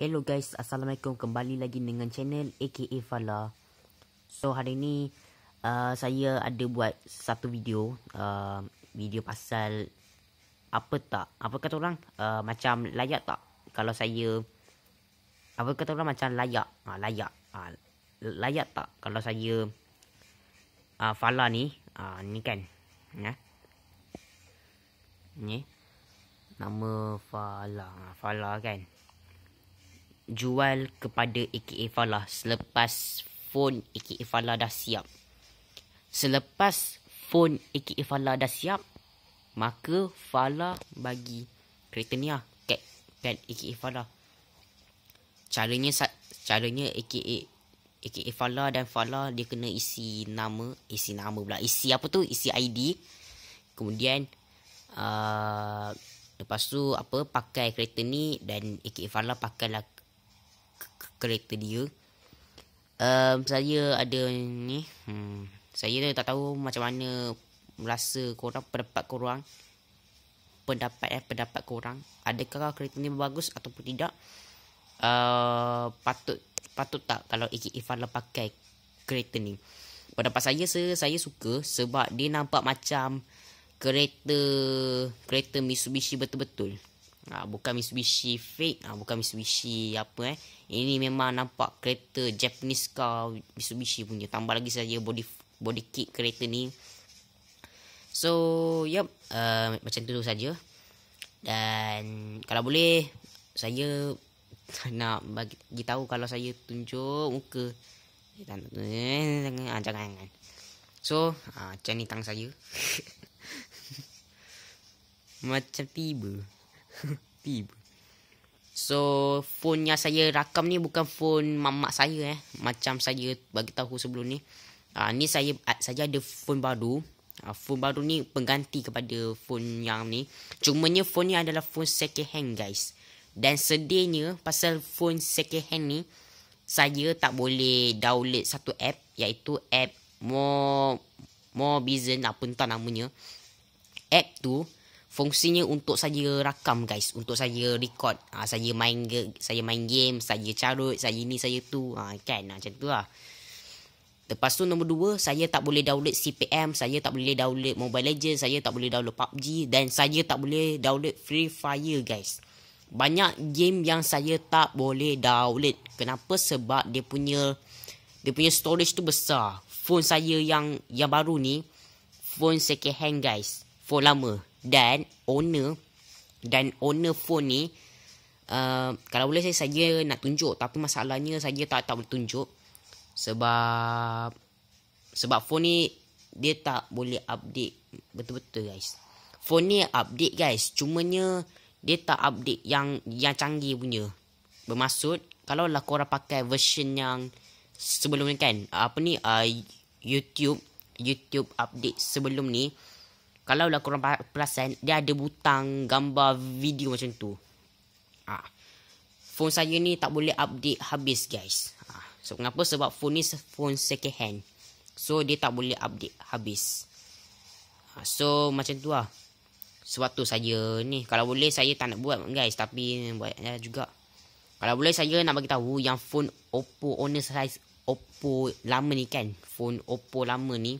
Hello guys, Assalamualaikum kembali lagi dengan channel AKA Fala. So hari ni uh, saya ada buat satu video uh, video pasal apa tak? Apa kata orang? Uh, macam layak tak kalau saya apa kata orang macam layak? Ah layak. Ah layak tak kalau saya uh, Fala ni, uh, ni kan. Ya. Yeah. Ni. Nama Fala. Ah, Fala kan jual kepada AKA Falah selepas phone AKA Falah dah siap. Selepas phone AKA Falah dah siap, maka Falah bagi kereta ni lah kat, kat AKA Falah. Caranya, caranya AKA, AKA Falah dan Falah dia kena isi nama, isi nama pula, isi apa tu, isi ID. Kemudian, uh, lepas tu apa pakai kereta ni dan AKA Falah pakailah karakter dia um, Saya ada ni hmm, Saya tak tahu macam mana Rasa korang, pendapat korang Pendapat eh, pendapat korang Adakah karakter ni bagus ataupun tidak uh, Patut patut tak kalau Iki Ifala pakai karakter ni Pendapat saya, saya suka Sebab dia nampak macam kereta kereta Mitsubishi betul-betul ha, Bukan Mitsubishi fake ha, Bukan Mitsubishi apa eh Ini memang nampak kereta Japanese car Mitsubishi punya Tambah lagi saja body body kit kereta ni So yep uh, Macam tu saja Dan kalau boleh Saya nak bagi tahu kalau saya tunjuk muka eh, eh. Jangan ah, Jangan, jangan, So ha, Macam ni tang saya Macam tiba tiba. So phone yang saya rakam ni bukan phone mamak saya eh. Macam saya bagi tahu sebelum ni. Ah uh, ni saya ah, saja ada phone baru. Uh, phone baru ni pengganti kepada phone yang ni. Cumanya phone ni adalah phone second hand guys. Dan sedihnya pasal phone second hand ni saya tak boleh download satu app iaitu app mo mo vision apa entah namanya. App tu fungsinya untuk saya rakam guys untuk saya record ha, saya main saya main game saya carut saya ni saya tu ha, kan ha, macam tu lah Lepas tu nombor dua, saya tak boleh download CPM, saya tak boleh download Mobile Legends, saya tak boleh download PUBG dan saya tak boleh download Free Fire guys. Banyak game yang saya tak boleh download. Kenapa? Sebab dia punya dia punya storage tu besar. Phone saya yang yang baru ni, phone second hand guys, phone lama dan owner dan owner phone ni uh, kalau boleh saya saja nak tunjuk tapi masalahnya saya tak tahu tunjuk sebab sebab phone ni dia tak boleh update betul-betul guys phone ni update guys cumanya dia tak update yang yang canggih punya bermaksud kalau lah korang pakai version yang sebelum ni kan apa ni uh, YouTube YouTube update sebelum ni kalau lah korang perasan Dia ada butang gambar video macam tu ha. Phone saya ni tak boleh update habis guys ha. So kenapa? Sebab phone ni phone second hand So dia tak boleh update habis ha. So macam tu lah Sebab tu saja ni Kalau boleh saya tak nak buat guys Tapi buat ya, juga Kalau boleh saya nak bagi tahu Yang phone Oppo owner size Oppo lama ni kan Phone Oppo lama ni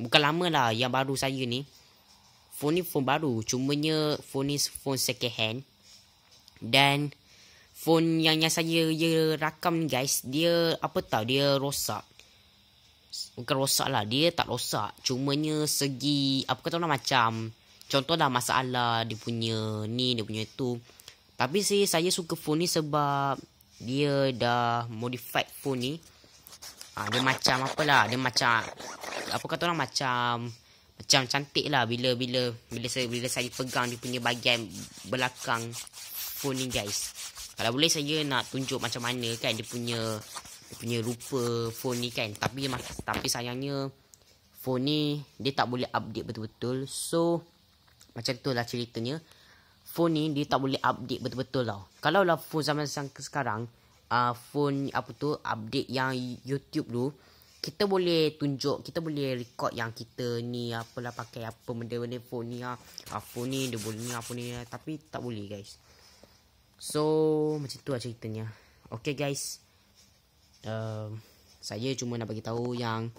Bukan lama lah yang baru saya ni phone ni phone baru cumanya phone ni phone second hand dan phone yang yang saya dia rakam ni guys dia apa tahu dia rosak bukan rosak lah dia tak rosak cumanya segi apa kata orang macam contoh dah masalah dia punya ni dia punya tu tapi saya saya suka phone ni sebab dia dah modified phone ni ha, dia macam apalah dia macam apa kata orang macam macam cantik lah bila bila bila saya bila saya pegang dia punya bahagian belakang phone ni guys. Kalau boleh saya nak tunjuk macam mana kan dia punya dia punya rupa phone ni kan. Tapi tapi sayangnya phone ni dia tak boleh update betul-betul. So macam tu lah ceritanya. Phone ni dia tak boleh update betul-betul tau. Kalau lah phone zaman sekarang, uh, phone apa tu update yang YouTube dulu kita boleh tunjuk kita boleh record yang kita ni apalah pakai apa benda-benda phone ni lah. apa ni dia boleh ni apa ni lah. tapi tak boleh guys so macam tu lah ceritanya Okay guys um, saya cuma nak bagi tahu yang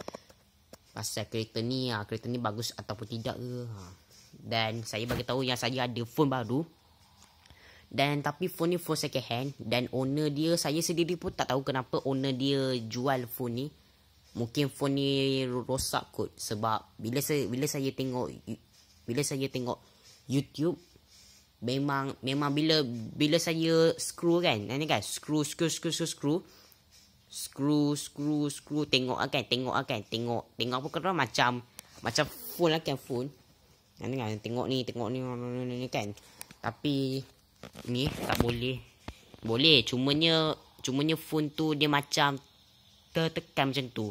pasal kereta ni ah kereta ni bagus ataupun tidak ke ah. dan saya bagi tahu yang saya ada phone baru dan tapi phone ni phone second hand dan owner dia saya sendiri pun tak tahu kenapa owner dia jual phone ni mungkin phone ni rosak kot sebab bila saya bila saya tengok bila saya tengok YouTube memang memang bila bila saya scroll kan ni kan scroll kan, kan, scroll scroll scroll scroll scroll scroll, scroll tengok ah kan tengok ah kan tengok tengok apa kena macam macam phone lah kan phone ni kan, kan tengok ni tengok ni, ni, ni, ni kan tapi ni tak boleh boleh cumanya cumanya phone tu dia macam tertekan macam tu.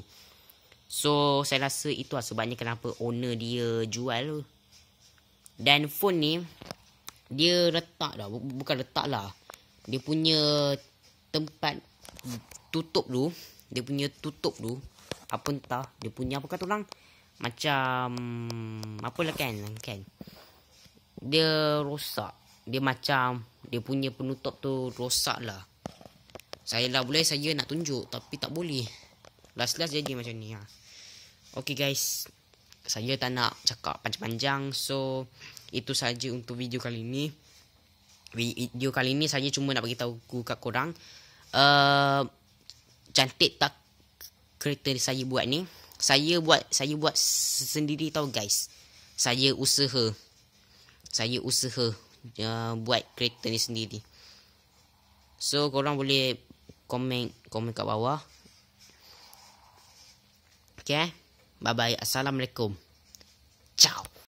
So saya rasa itu lah sebabnya kenapa owner dia jual tu. Dan phone ni dia retak dah bukan retak lah. Dia punya tempat tutup tu, dia punya tutup tu apa entah, dia punya apa kata orang macam apa lah kan kan. Dia rosak. Dia macam dia punya penutup tu rosak lah. Saya dah boleh saya nak tunjuk tapi tak boleh. Last last jadi macam ni ah. Ha. Okey guys. Saya tak nak cakap panjang-panjang. So itu saja untuk video kali ni. Video kali ni saya cuma nak bagi tahu kat korang uh, cantik tak kereta saya buat ni. Saya buat saya buat sendiri tau guys. Saya usaha. Saya usaha uh, buat kereta ni sendiri. So korang boleh komen komen kat bawah. Okay. Bye-bye. Assalamualaikum. Ciao.